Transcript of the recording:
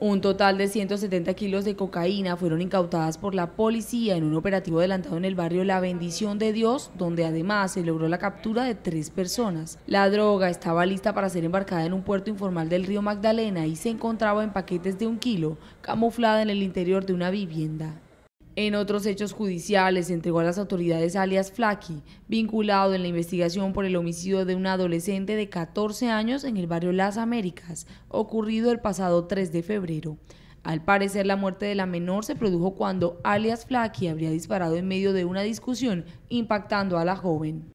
Un total de 170 kilos de cocaína fueron incautadas por la policía en un operativo adelantado en el barrio La Bendición de Dios, donde además se logró la captura de tres personas. La droga estaba lista para ser embarcada en un puerto informal del río Magdalena y se encontraba en paquetes de un kilo, camuflada en el interior de una vivienda. En otros hechos judiciales, entregó a las autoridades alias Flaky, vinculado en la investigación por el homicidio de un adolescente de 14 años en el barrio Las Américas, ocurrido el pasado 3 de febrero. Al parecer, la muerte de la menor se produjo cuando alias Flaky habría disparado en medio de una discusión, impactando a la joven.